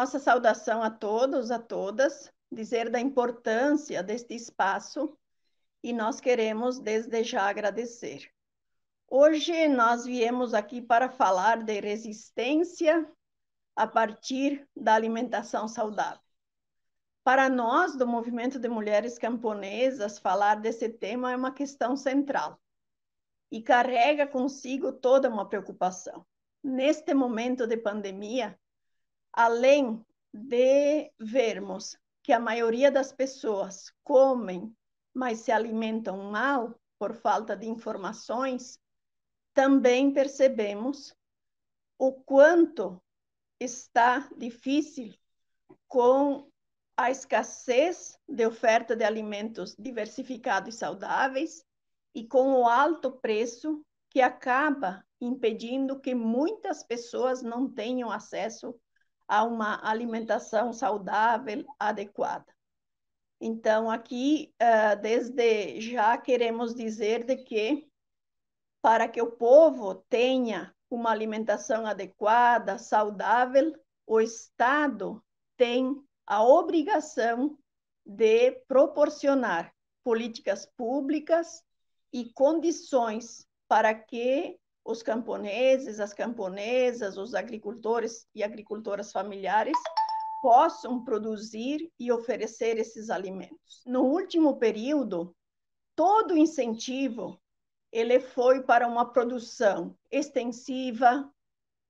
nossa saudação a todos, a todas, dizer da importância deste espaço e nós queremos desde já agradecer. Hoje nós viemos aqui para falar de resistência a partir da alimentação saudável. Para nós, do movimento de mulheres camponesas, falar desse tema é uma questão central e carrega consigo toda uma preocupação. Neste momento de pandemia, além de vermos que a maioria das pessoas comem, mas se alimentam mal por falta de informações, também percebemos o quanto está difícil com a escassez de oferta de alimentos diversificados e saudáveis e com o alto preço que acaba impedindo que muitas pessoas não tenham acesso a uma alimentação saudável adequada. Então, aqui, eh, desde já queremos dizer de que, para que o povo tenha uma alimentação adequada, saudável, o Estado tem a obrigação de proporcionar políticas públicas e condições para que os camponeses, as camponesas, os agricultores e agricultoras familiares possam produzir e oferecer esses alimentos. No último período, todo o incentivo ele foi para uma produção extensiva,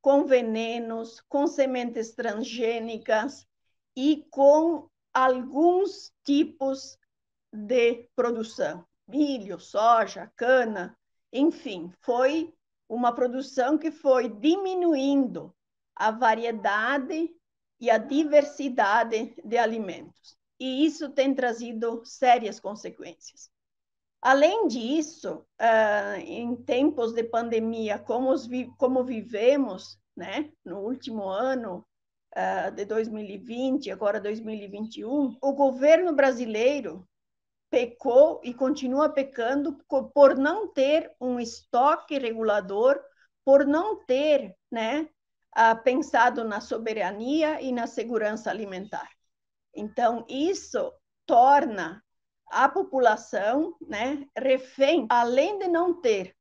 com venenos, com sementes transgênicas e com alguns tipos de produção, milho, soja, cana, enfim, foi uma produção que foi diminuindo a variedade e a diversidade de alimentos. E isso tem trazido sérias consequências. Além disso, ah, em tempos de pandemia, como, como vivemos né, no último ano ah, de 2020, agora 2021, o governo brasileiro pecou e continua pecando por não ter um estoque regulador, por não ter né, ah, pensado na soberania e na segurança alimentar. Então, isso torna a população né, refém, além de não ter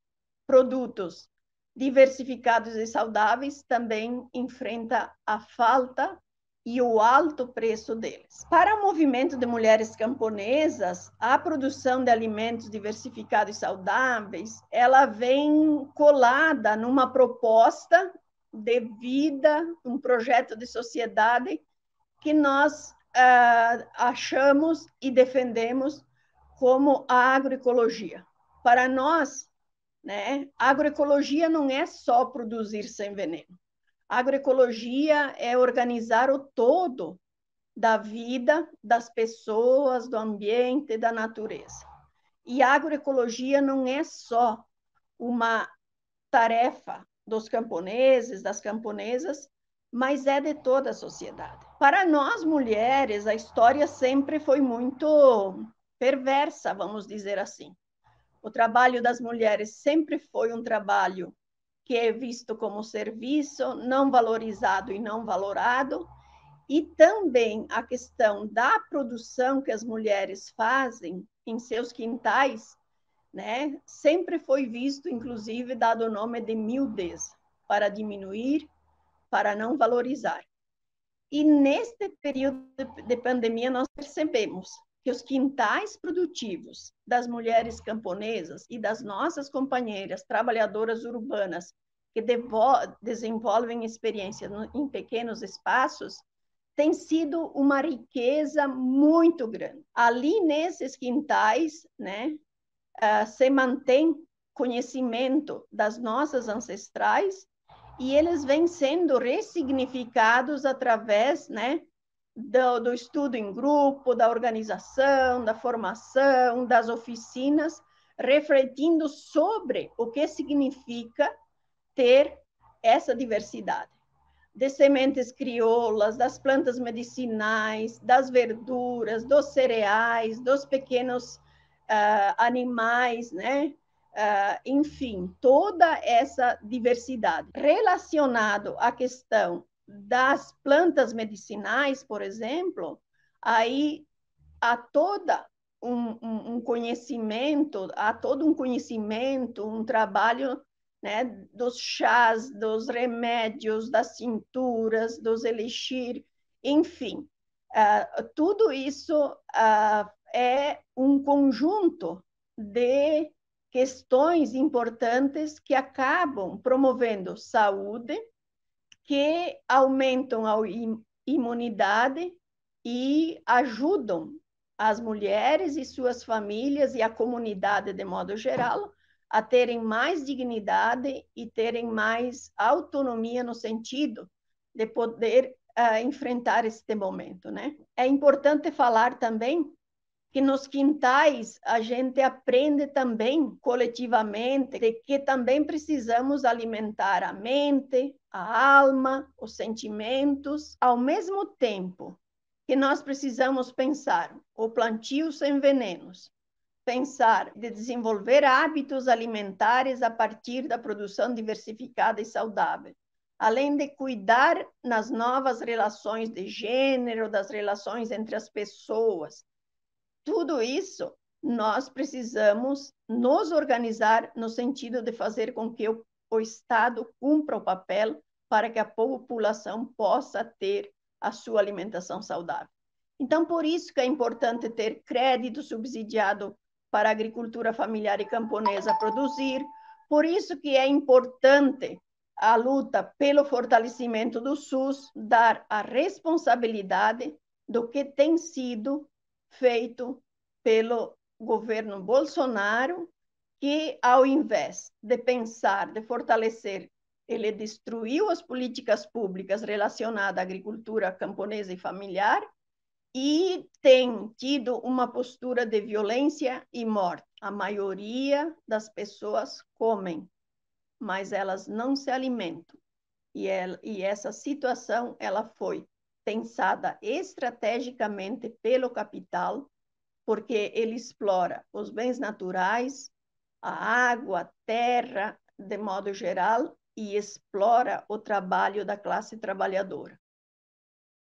produtos diversificados e saudáveis, também enfrenta a falta e o alto preço deles. Para o movimento de mulheres camponesas, a produção de alimentos diversificados e saudáveis, ela vem colada numa proposta de vida, um projeto de sociedade que nós eh, achamos e defendemos como a agroecologia. Para nós, né, agroecologia não é só produzir sem veneno Agroecologia é organizar o todo da vida, das pessoas, do ambiente, da natureza. E agroecologia não é só uma tarefa dos camponeses, das camponesas, mas é de toda a sociedade. Para nós mulheres, a história sempre foi muito perversa, vamos dizer assim. O trabalho das mulheres sempre foi um trabalho que é visto como serviço, não valorizado e não valorado, e também a questão da produção que as mulheres fazem em seus quintais, né, sempre foi visto, inclusive, dado o nome de miudez, para diminuir, para não valorizar. E neste período de pandemia, nós percebemos que os quintais produtivos das mulheres camponesas e das nossas companheiras trabalhadoras urbanas que desenvolvem experiência no, em pequenos espaços, tem sido uma riqueza muito grande. Ali nesses quintais, né, uh, se mantém conhecimento das nossas ancestrais e eles vêm sendo ressignificados através, né, do, do estudo em grupo, da organização, da formação, das oficinas, refletindo sobre o que significa ter essa diversidade de sementes crioulas, das plantas medicinais, das verduras, dos cereais, dos pequenos uh, animais, né? Uh, enfim, toda essa diversidade. Relacionado à questão das plantas medicinais, por exemplo, aí há toda um, um, um conhecimento, há todo um conhecimento, um trabalho né, dos chás, dos remédios, das cinturas, dos elixir, enfim. Uh, tudo isso uh, é um conjunto de questões importantes que acabam promovendo saúde, que aumentam a imunidade e ajudam as mulheres e suas famílias e a comunidade de modo geral a terem mais dignidade e terem mais autonomia no sentido de poder uh, enfrentar este momento, né? É importante falar também que nos quintais a gente aprende também coletivamente de que também precisamos alimentar a mente, a alma, os sentimentos, ao mesmo tempo que nós precisamos pensar o plantio sem venenos, pensar de desenvolver hábitos alimentares a partir da produção diversificada e saudável, além de cuidar nas novas relações de gênero, das relações entre as pessoas. Tudo isso nós precisamos nos organizar no sentido de fazer com que o, o Estado cumpra o papel para que a população possa ter a sua alimentação saudável. Então, por isso que é importante ter crédito subsidiado para a agricultura familiar e camponesa produzir. Por isso que é importante a luta pelo fortalecimento do SUS dar a responsabilidade do que tem sido feito pelo governo Bolsonaro, que ao invés de pensar, de fortalecer, ele destruiu as políticas públicas relacionadas à agricultura camponesa e familiar e tem tido uma postura de violência e morte. A maioria das pessoas comem, mas elas não se alimentam. E, ela, e essa situação ela foi pensada estrategicamente pelo capital, porque ele explora os bens naturais, a água, a terra, de modo geral, e explora o trabalho da classe trabalhadora.